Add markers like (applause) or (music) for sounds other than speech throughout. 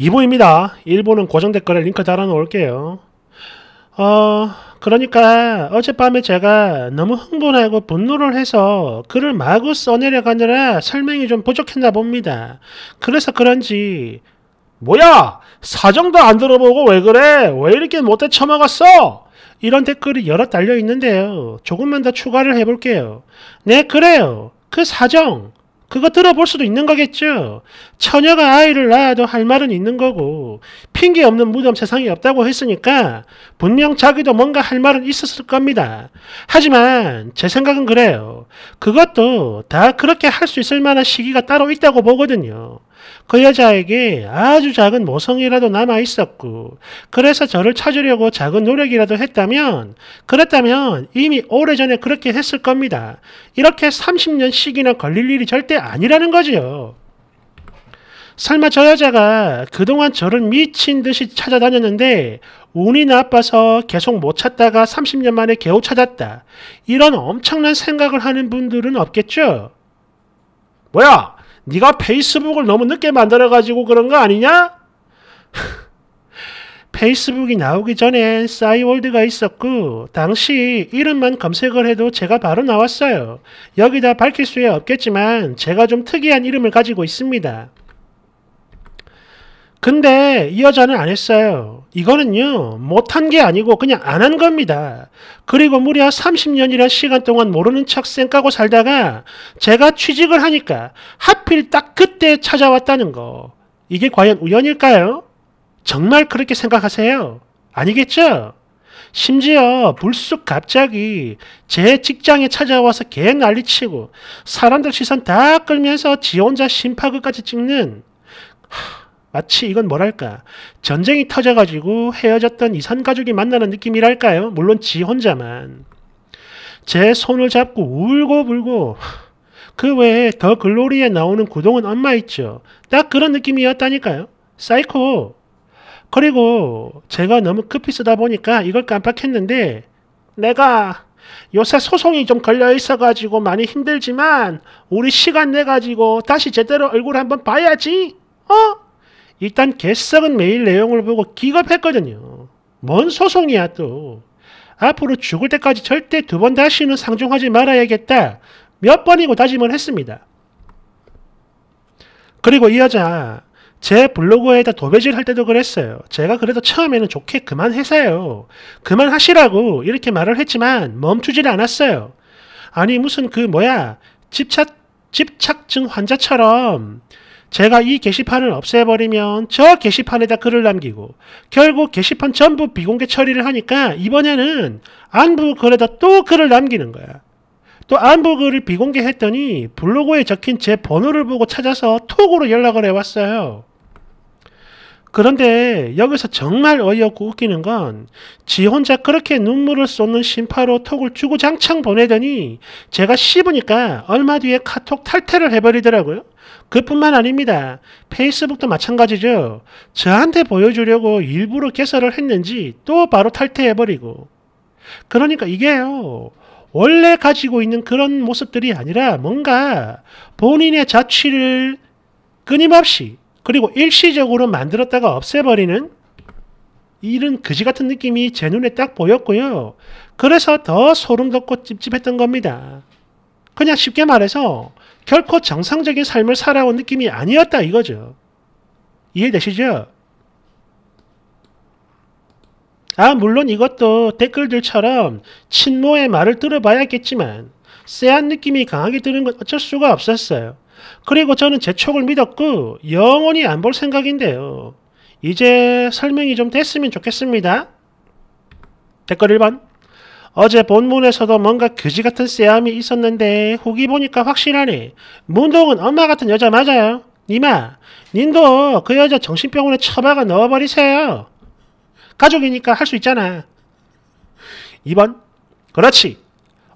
2보입니다. 1보는 고정 댓글에 링크 달아놓을게요. 어, 그러니까 어젯밤에 제가 너무 흥분하고 분노를 해서 글을 마구 써내려가느라 설명이 좀 부족했나 봅니다. 그래서 그런지 뭐야! 사정도 안 들어보고 왜 그래! 왜 이렇게 못해 처먹었어! 이런 댓글이 여러 달려 있는데요. 조금만 더 추가를 해볼게요. 네, 그래요. 그 사정! 그거 들어볼 수도 있는 거겠죠. 처녀가 아이를 낳아도 할 말은 있는 거고 핑계 없는 무덤 세상이 없다고 했으니까 분명 자기도 뭔가 할 말은 있었을 겁니다. 하지만 제 생각은 그래요. 그것도 다 그렇게 할 수 있을 만한 시기가 따로 있다고 보거든요. 그 여자에게 아주 작은 모성이라도 남아 있었고, 그래서 저를 찾으려고 작은 노력이라도 했다면, 그랬다면 이미 오래전에 그렇게 했을 겁니다. 이렇게 30년씩이나 걸릴 일이 절대 아니라는 거지요. 설마 저 여자가 그동안 저를 미친 듯이 찾아다녔는데 운이 나빠서 계속 못 찾다가 30년 만에 겨우 찾았다. 이런 엄청난 생각을 하는 분들은 없겠죠? 뭐야? 네가 페이스북을 너무 늦게 만들어가지고 그런 거 아니냐? (laughs) 페이스북이 나오기 전엔 싸이월드가 있었고 당시 이름만 검색을 해도 제가 바로 나왔어요. 여기다 밝힐 수야 없겠지만 제가 좀 특이한 이름을 가지고 있습니다. 근데 이 여자는 안 했어요. 이거는요, 못한 게 아니고 그냥 안 한 겁니다. 그리고 무려 30년이란 시간 동안 모르는 척 쌩까고 살다가 제가 취직을 하니까 하필 딱 그때 찾아왔다는 거. 이게 과연 우연일까요? 정말 그렇게 생각하세요? 아니겠죠? 심지어 불쑥 갑자기 제 직장에 찾아와서 개 난리치고 사람들 시선 다 끌면서 지 혼자 심파극까지 찍는 하... 마치 이건 뭐랄까 전쟁이 터져가지고 헤어졌던 이산 가족이 만나는 느낌이랄까요? 물론 지 혼자만 제 손을 잡고 울고 불고 그 외에 더 글로리에 나오는 구동은 엄마 있죠. 딱 그런 느낌이었다니까요. 사이코. 그리고 제가 너무 급히 쓰다 보니까 이걸 깜빡했는데 내가 요새 소송이 좀 걸려 있어가지고 많이 힘들지만 우리 시간 내가지고 다시 제대로 얼굴 한번 봐야지. 어? 일단 개성은 메일 내용을 보고 기겁했거든요. 뭔 소송이야 또. 앞으로 죽을 때까지 절대 두 번 다시는 상종하지 말아야겠다. 몇 번이고 다짐을 했습니다. 그리고 이 여자 제 블로그에다 도배질 할 때도 그랬어요. 제가 그래도 처음에는 좋게 그만해서요 그만하시라고 이렇게 말을 했지만 멈추질 않았어요. 아니 무슨 그 뭐야 집착 집착증 환자처럼 제가 이 게시판을 없애버리면 저 게시판에다 글을 남기고 결국 게시판 전부 비공개 처리를 하니까 이번에는 안부 글에다 또 글을 남기는 거야. 또 안부 글을 비공개했더니 블로그에 적힌 제 번호를 보고 찾아서 톡으로 연락을 해왔어요. 그런데 여기서 정말 어이없고 웃기는 건 지 혼자 그렇게 눈물을 쏟는 심파로 톡을 주고장창 보내더니 제가 씹으니까 얼마 뒤에 카톡 탈퇴를 해버리더라고요. 그뿐만 아닙니다. 페이스북도 마찬가지죠. 저한테 보여주려고 일부러 개설을 했는지 또 바로 탈퇴해버리고. 그러니까 이게요. 원래 가지고 있는 그런 모습들이 아니라 뭔가 본인의 자취를 끊임없이 그리고 일시적으로 만들었다가 없애버리는 이런 그지 같은 느낌이 제 눈에 딱 보였고요. 그래서 더 소름 돋고 찝찝했던 겁니다. 그냥 쉽게 말해서 결코 정상적인 삶을 살아온 느낌이 아니었다 이거죠. 이해되시죠? 아, 물론 이것도 댓글들처럼 친모의 말을 들어봐야겠지만 쎄한 느낌이 강하게 드는 건 어쩔 수가 없었어요. 그리고 저는 제 촉을 믿었고 영원히 안 볼 생각인데요. 이제 설명이 좀 됐으면 좋겠습니다. 댓글 1번 어제 본문에서도 뭔가 그지 같은 쎄함이 있었는데 후기 보니까 확실하네. 문동은 엄마 같은 여자 맞아요. 니마, 닌도그 여자 정신병원에 처박아 넣어버리세요. 가족이니까 할 수 있잖아. 2번. 그렇지.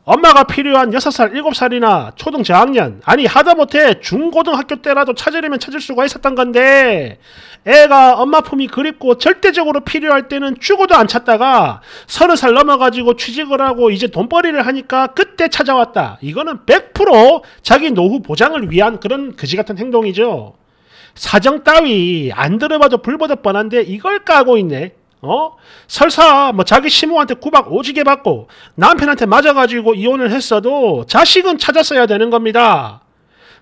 엄마가 필요한 6살, 7살이나 초등 저학년, 아니 하다못해 중고등학교 때라도 찾으려면 찾을 수가 있었던 건데 애가 엄마 품이 그립고 절대적으로 필요할 때는 죽어도 안 찾다가 서른 살 넘어가지고 취직을 하고 이제 돈벌이를 하니까 그때 찾아왔다. 이거는 100% 자기 노후 보장을 위한 그런 그지 같은 행동이죠. 사정 따위 안 들어봐도 불보듯 뻔한데 이걸 까고 있네. 어? 설사 뭐 자기 시모한테 구박 오지게 받고 남편한테 맞아가지고 이혼을 했어도 자식은 찾았어야 되는 겁니다.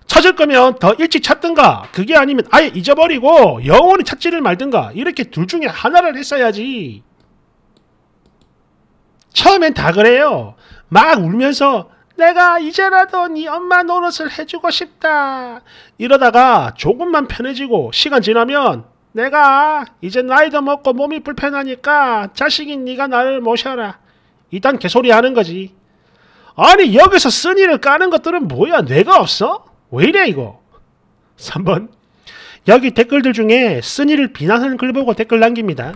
찾을 거면 더 일찍 찾든가 그게 아니면 아예 잊어버리고 영원히 찾지를 말든가 이렇게 둘 중에 하나를 했어야지. 처음엔 다 그래요. 막 울면서 내가 이제라도 네 엄마 노릇을 해주고 싶다. 이러다가 조금만 편해지고 시간 지나면 내가 이제 나이도 먹고 몸이 불편하니까 자식인 네가 나를 모셔라. 이딴 개소리 하는 거지. 아니 여기서 쓴이를 까는 것들은 뭐야? 내가 없어? 왜 이래 이거? 3번 여기 댓글들 중에 쓴이를 비난하는 글 보고 댓글 남깁니다.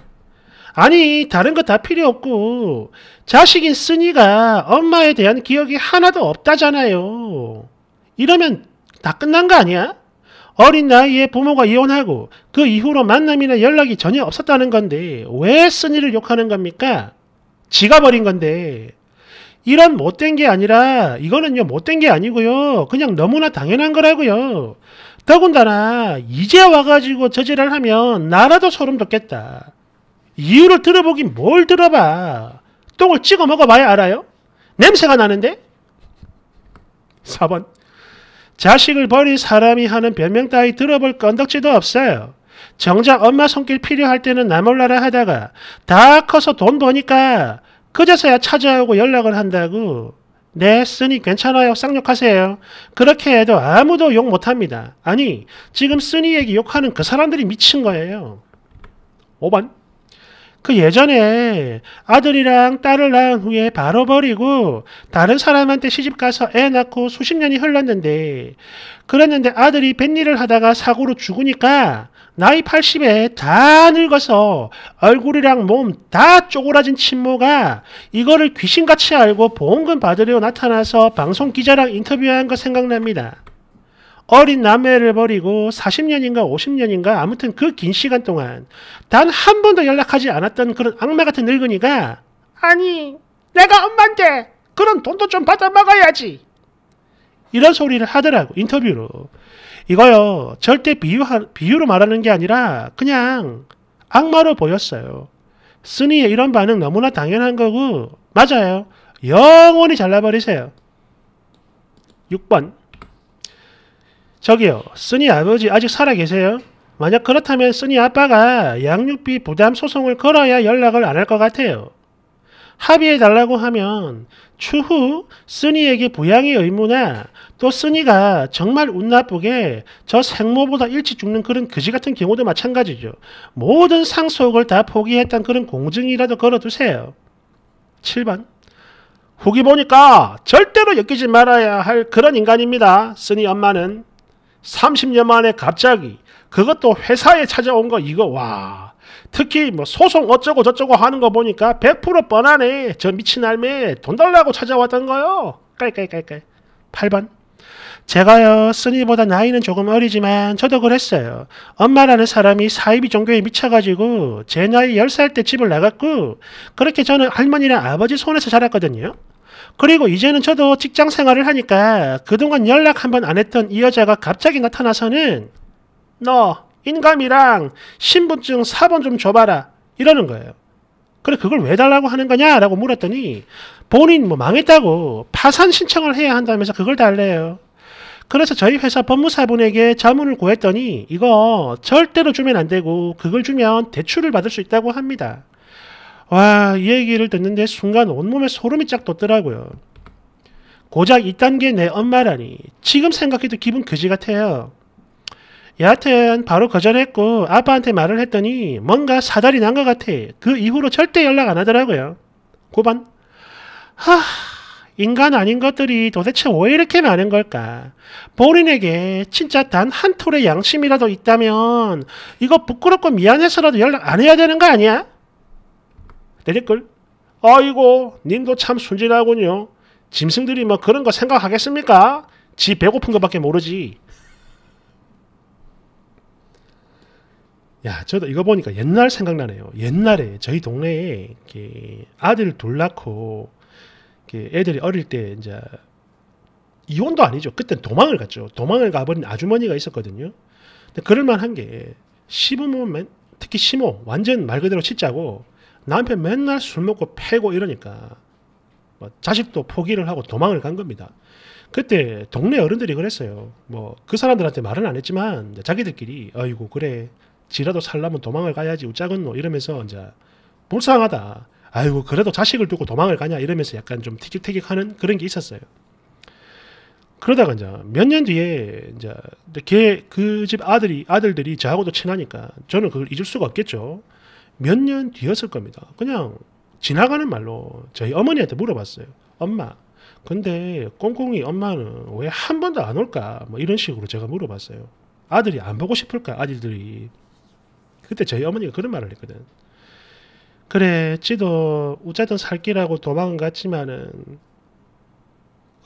아니 다른 거 다 필요 없고 자식인 쓴이가 엄마에 대한 기억이 하나도 없다잖아요. 이러면 다 끝난 거 아니야? 어린 나이에 부모가 이혼하고 그 이후로 만남이나 연락이 전혀 없었다는 건데 왜 쓴이를 욕하는 겁니까? 지가 버린 건데 이런 못된 게 아니라 이거는요 못된 게 아니고요 그냥 너무나 당연한 거라고요 더군다나 이제 와가지고 저지랄 하면 나라도 소름 돋겠다 이유를 들어보긴 뭘 들어봐 똥을 찍어 먹어봐야 알아요? 냄새가 나는데? 4번 자식을 버린 사람이 하는 변명 따위 들어볼 건덕지도 없어요. 정작 엄마 손길 필요할 때는 나 몰라라 하다가 다 커서 돈 버니까 그제서야 찾아오고 연락을 한다고. 네, 쓰니 괜찮아요. 쌍욕하세요. 그렇게 해도 아무도 욕 못합니다. 아니, 지금 쓰니 얘기 욕하는 그 사람들이 미친 거예요. 5번. 그 예전에 아들이랑 딸을 낳은 후에 바로 버리고 다른 사람한테 시집가서 애 낳고 수십 년이 흘렀는데 그랬는데 아들이 뱃일을 하다가 사고로 죽으니까 나이 80에 다 늙어서 얼굴이랑 몸 다 쪼그라진 친모가 이거를 귀신같이 알고 보험금 받으려 나타나서 방송 기자랑 인터뷰한 거 생각납니다. 어린 남매를 버리고 40년인가 50년인가 아무튼 그 긴 시간 동안 단 한 번도 연락하지 않았던 그런 악마 같은 늙은이가 아니 내가 엄마인데 그런 돈도 좀 받아 먹어야지 이런 소리를 하더라고 인터뷰로 이거요 절대 비유 비유로 말하는 게 아니라 그냥 악마로 보였어요 쓰니의 이런 반응 너무나 당연한 거고 맞아요 영원히 잘라버리세요 6번 저기요, 쓰니 아버지 아직 살아 계세요? 만약 그렇다면 쓰니 아빠가 양육비 부담 소송을 걸어야 연락을 안 할 것 같아요. 합의해달라고 하면 추후 쓰니에게 부양의 의무나 또 쓰니가 정말 운 나쁘게 저 생모보다 일찍 죽는 그런 그지 같은 경우도 마찬가지죠. 모든 상속을 다 포기했던 그런 공증이라도 걸어두세요. 7번 후기 보니까 절대로 엮이지 말아야 할 그런 인간입니다. 쓰니 엄마는 30년 만에 갑자기 그것도 회사에 찾아온 거 이거 와 특히 뭐 소송 어쩌고 저쩌고 하는 거 보니까 100% 뻔하네 저 미친 알매 돈 달라고 찾아왔던 거요 깔깔깔깔 8번 제가요 쓰니보다 나이는 조금 어리지만 저도 그랬어요 엄마라는 사람이 사이비 종교에 미쳐가지고 제 나이 10살 때 집을 나갔고 그렇게 저는 할머니랑 아버지 손에서 자랐거든요 그리고 이제는 저도 직장 생활을 하니까 그동안 연락 한번 안 했던 이 여자가 갑자기 나타나서는 너 인감이랑 신분증 사본 좀 줘봐라 이러는 거예요. 그래 그걸 왜 달라고 하는 거냐라고 물었더니 본인 뭐 망했다고 파산 신청을 해야 한다면서 그걸 달래요. 그래서 저희 회사 법무사분에게 자문을 구했더니 이거 절대로 주면 안 되고 그걸 주면 대출을 받을 수 있다고 합니다. 와, 이 얘기를 듣는데 순간 온몸에 소름이 쫙 돋더라고요. 고작 2단계 내 엄마라니. 지금 생각해도 기분 그지 같아요. 여하튼 바로 거절했고 그 아빠한테 말을 했더니 뭔가 사달이 난 것 같아. 그 이후로 절대 연락 안 하더라고요. 고반. 하... 인간 아닌 것들이 도대체 왜 이렇게 많은 걸까? 본인에게 진짜 단 한 톨의 양심이라도 있다면 이거 부끄럽고 미안해서라도 연락 안 해야 되는 거 아니야? 댓글 아이고 님도 참 순진하군요. 짐승들이 뭐 그런 거 생각하겠습니까? 지 배고픈 것밖에 모르지. 야, 저도 이거 보니까 옛날 생각나네요. 옛날에 저희 동네에 아들 둘 낳고 애들이 어릴 때 이제 이혼도 아니죠. 그땐 도망을 갔죠. 도망을 가버린 아주머니가 있었거든요. 근데 그럴만한 게시부모 특히 시모 완전 말 그대로 치자고 남편 맨날 술 먹고 패고 이러니까 뭐 자식도 포기를 하고 도망을 간 겁니다. 그때 동네 어른들이 그랬어요. 뭐 그 사람들한테 말은 안 했지만 자기들끼리 어이구 그래 지라도 살라면 도망을 가야지 우짜건노 이러면서 이제 불쌍하다. 아이고 그래도 자식을 두고 도망을 가냐 이러면서 약간 좀 티격태격하는 그런 게 있었어요. 그러다가 이제 몇 년 뒤에 이제 걔그 집 아들이 아들들이 저하고도 친하니까 저는 그걸 잊을 수가 없겠죠. 몇년 뒤였을 겁니다. 그냥 지나가는 말로 저희 어머니한테 물어봤어요. 엄마, 근데 꽁꽁이 엄마는 왜 한 번도 안 올까? 뭐 이런 식으로 제가 물어봤어요. 아들이 안 보고 싶을까? 아들들이. 그때 저희 어머니가 그런 말을 했거든. 그래, 지도 어쨌든 살 길하고 도망은 갔지만은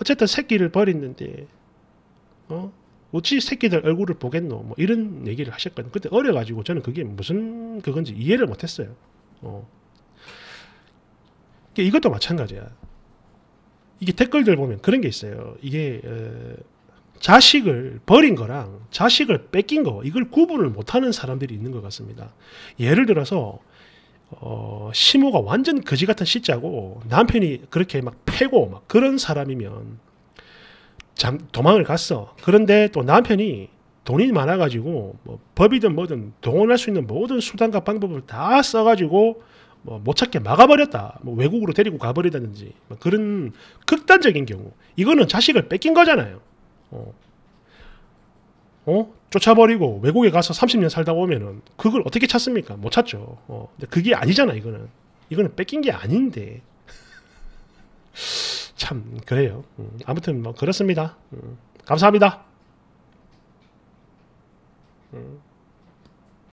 어쨌든 새끼를 버렸는데, 어? 어찌 뭐, 새끼들 얼굴을 보겠노 뭐 이런 얘기를 하셨거든요 그때 어려가지고 저는 그게 무슨 그건지 이해를 못했어요 어. 그러니까 이것도 마찬가지야 이게 댓글들 보면 그런 게 있어요 이게 어, 자식을 버린 거랑 자식을 뺏긴 거 이걸 구분을 못하는 사람들이 있는 것 같습니다 예를 들어서 어, 시모가 완전 거지 같은 시자고 남편이 그렇게 막 패고 막 그런 사람이면 잠, 도망을 갔어. 그런데 또 남편이 돈이 많아가지고 뭐 법이든 뭐든 동원할 수 있는 모든 수단과 방법을 다 써가지고 뭐못 찾게 막아버렸다. 뭐 외국으로 데리고 가버리다든지 뭐 그런 극단적인 경우 이거는 자식을 뺏긴 거잖아요. 어. 어? 쫓아버리고 외국에 가서 30년 살다 보면은 그걸 어떻게 찾습니까? 못 찾죠. 어. 근데 그게 아니잖아 이거는 이거는 뺏긴 게 아닌데. 참 그래요. 음, 아무튼 뭐 그렇습니다. 음, 감사합니다. 음.